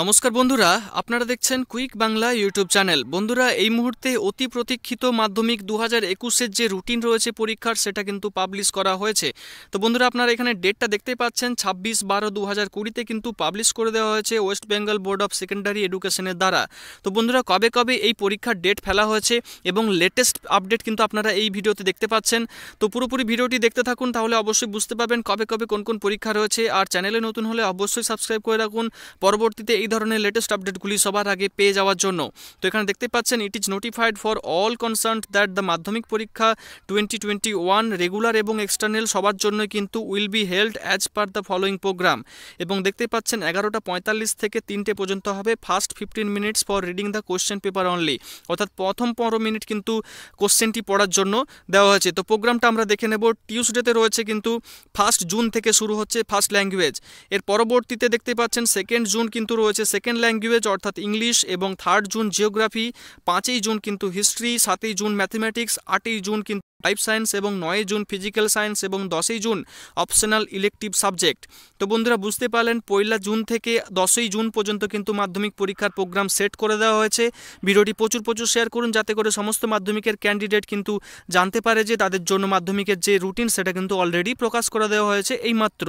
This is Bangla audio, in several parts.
নমস্কার বন্ধুরা আপনারা দেখছেন কুইক বাংলা ইউটিউব চ্যানেল বন্ধুরা এই মুহূর্তে অতি প্রতীক্ষিত মাধ্যমিক দু হাজার একুশের যে রুটিন রয়েছে পরীক্ষার সেটা কিন্তু পাবলিশ করা হয়েছে তো বন্ধুরা আপনারা এখানে ডেটটা দেখতে পাচ্ছেন ছাব্বিশ বারো দু হাজার কুড়িতে কিন্তু পাবলিশ করে দেওয়া হয়েছে West Bengal board of secondary এডুকেশনের দ্বারা তো বন্ধুরা কবে কবে এই পরীক্ষার ডেট ফেলা হয়েছে এবং লেটেস্ট আপডেট কিন্তু আপনারা এই ভিডিওতে দেখতে পাচ্ছেন তো পুরোপুরি ভিডিওটি দেখতে থাকুন তাহলে অবশ্যই বুঝতে পারবেন কবে কবে কোন কোন পরীক্ষা রয়েছে আর চ্যানেলে নতুন হলে অবশ্যই সাবস্ক্রাইব করে রাখুন পরবর্তীতে এই ধরনের লেটেস্ট আপডেটগুলি সবার আগে পেয়ে যাওয়ার জন্য তো এখানে দেখতে পাচ্ছেন it is notified for all concern that the Madhyamik পরীক্ষা টোয়েন্টি টোয়েন্টি ওয়ান রেগুলার এবং এক্সটার্নাল সবার জন্য কিন্তু will be held as per the following programme এবং দেখতে পাচ্ছেন এগারোটা পঁয়তাল্লিশ থেকে তিনটে পর্যন্ত হবে first fifteen minutes for reading the question paper only অর্থাৎ প্রথম পনেরো মিনিট কিন্তু কোশ্চেনটি পড়ার জন্য দেওয়া হয়েছে তো প্রোগ্রামটা আমরা দেখে নেব টিউসডেতে রয়েছে কিন্তু ফার্স্ট জুন থেকে শুরু হচ্ছে ফার্স্ট ল্যাঙ্গুয়েজ এর পরবর্তীতে দেখতে পাচ্ছেন সেকেন্ড জুন কিন্তু রয়েছে রয়েছে সেকেন্ড ল্যাঙ্গুয়েজ অর্থাৎ ইংলিশ এবং থার্ড জুন জিওগ্রাফি পাঁচই জুন কিন্তু হিস্ট্রি সাতই জুন ম্যাথমেটিক্স আটই জুন কিন্তু লাইফ সায়েন্স এবং নয়ই জুন ফিজিক্যাল সায়েন্স এবং দশই জুন অপশনাল ইলেকটিভ সাবজেক্ট তো বন্ধুরা বুঝতে পারলেন পয়লা জুন থেকে দশই জুন পর্যন্ত কিন্তু মাধ্যমিক পরীক্ষার প্রোগ্রাম সেট করে দেওয়া হয়েছে ভিডিওটি প্রচুর প্রচুর শেয়ার করুন যাতে করে সমস্ত মাধ্যমিকের ক্যান্ডিডেট কিন্তু জানতে পারে যে তাদের জন্য মাধ্যমিকের যে রুটিন সেটা কিন্তু অলরেডি প্রকাশ করে দেওয়া হয়েছে এইমাত্র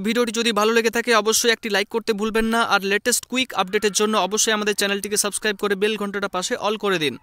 তো ভিডিওটি যদি ভালো লেগে থাকে অবশ্যই একটি লাইক করতে ভুলবেন না আর লেটেস্ট কুইক আপডেটের জন্য অবশ্যই আমাদের চ্যানেলটিকে সাবস্ক্রাইব করে বেল ঘন্টাটা পাশে অল করে দিন